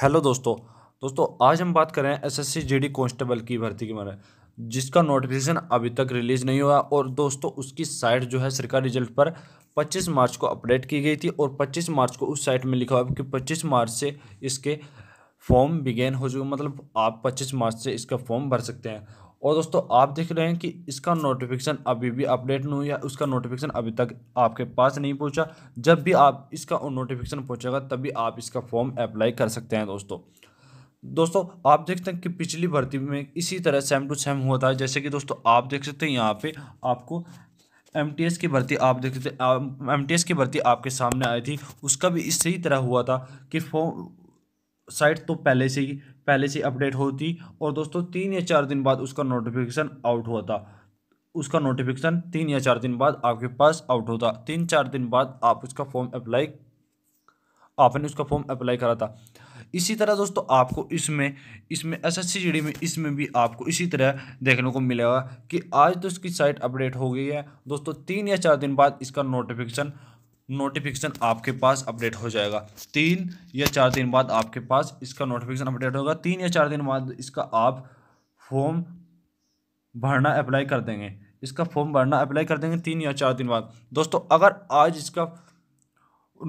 hello दोस्तों दोस्तों आज हम बात करें एसएससी जीडी कांस्टेबल की भर्ती के बारे में जिसका नोटिफिकेशन अभी तक रिलीज़ नहीं हुआ और दोस्तों उसकी साइट जो है सरकारी रिजल्ट पर 25 मार्च को अपडेट की गई थी और 25 मार्च को उस साइट में लिखा हुआ कि 25 मार्च से इसके फॉर्म बिगेन हो चुके मतलब आप 25 मार्च से इसका फॉर्म भर सकते हैं और दोस्तों आप देख रहे हैं कि इसका नोटिफिकेशन अभी भी अपडेट नहीं हुआ उसका नोटिफिकेशन अभी तक आपके पास नहीं पहुंचा जब भी आप इसका नोटिफिकेशन पहुंचेगा तभी आप इसका फॉर्म अप्लाई कर सकते हैं दोस्तों दोस्तों आप देखते हैं कि पिछली भर्ती में इसी तरह सेम टू सेम हुआ था जैसे कि दोस्तों आप देख सकते हैं यहाँ पर आपको एम की भर्ती आप देख सकते एम टी की भर्ती आपके सामने आई थी उसका भी इसी तरह हुआ था कि फॉर्म साइट तो पहले से ही पहले से अपडेट होती और दोस्तों तीन या चार दिन बाद उसका नोटिफिकेशन आउट होता उसका नोटिफिकेशन तीन या चार दिन बाद आपके पास आउट होता तीन चार दिन बाद आप उसका फॉर्म अप्लाई आपने उसका फॉर्म अप्लाई करा था इसी तरह दोस्तों आपको इसमें इसमें एस एस सी में इसमें भी आपको इसी तरह देखने को मिलेगा कि आज तो इसकी साइट अपडेट हो गई है दोस्तों तीन या चार दिन बाद इसका नोटिफिकेशन नोटिफिकेशन आपके पास अपडेट हो जाएगा तीन या चार दिन बाद आपके पास इसका नोटिफिकेशन अपडेट होगा तीन या चार दिन बाद इसका आप फॉर्म भरना अप्लाई कर देंगे इसका फॉर्म भरना अप्लाई कर देंगे तीन या चार दिन बाद दोस्तों अगर आज इसका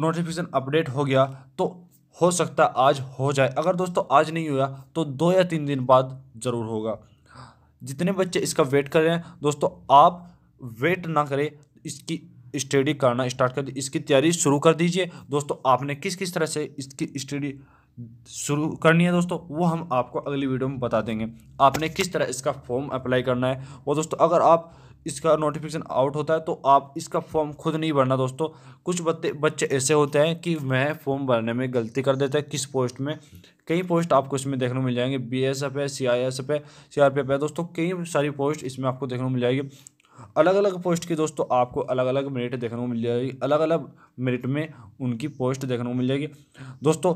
नोटिफिकेशन अपडेट हो गया तो हो सकता है आज हो जाए अगर दोस्तों आज नहीं हुआ तो दो या तीन दिन बाद ज़रूर होगा जितने बच्चे इसका वेट कर रहे हैं दोस्तों आप वेट ना करें इसकी स्टडी करना स्टार्ट कर दी इसकी तैयारी शुरू कर दीजिए दोस्तों आपने किस किस तरह से इसकी स्टडी शुरू करनी है दोस्तों वो हम आपको अगली वीडियो में बता देंगे आपने किस तरह इसका फॉर्म अप्लाई करना है वो दोस्तों अगर आप इसका नोटिफिकेशन आउट होता है तो आप इसका फॉर्म खुद नहीं भरना दोस्तों कुछ बच्चे बच्चे ऐसे होते हैं कि मैं फॉर्म भरने में गलती कर देता है किस पोस्ट में कई पोस्ट आपको इसमें देखने को मिल जाएंगे बी एस एफ है सी आई एस एफ है सी आर पी एफ है दोस्तों कई सारी पोस्ट इसमें आपको देखने को मिल जाएगी अलग अलग पोस्ट की दोस्तों आपको अलग अलग मेरिट देखने को मिल जाएगी अलग अलग मेरिट में उनकी पोस्ट देखने को मिल जाएगी दोस्तों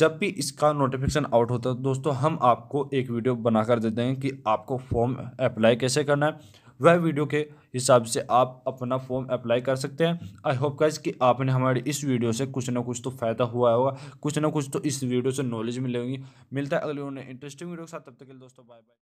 जब भी इसका नोटिफिकेशन आउट होता है दोस्तों हम आपको एक वीडियो बना कर देते हैं कि आपको फॉर्म अप्लाई कैसे करना है वह वीडियो के हिसाब से आप अपना फॉर्म अप्लाई कर सकते हैं आई होप गाइज कि आपने हमारे इस वीडियो से कुछ ना कुछ तो फ़ायदा हुआ होगा कुछ ना कुछ तो इस वीडियो से नॉलेज मिलेगी मिलता है अगले उन्हें इंटरेस्टिंग वीडियो के साथ तब तक के लिए दोस्तों बाय बाय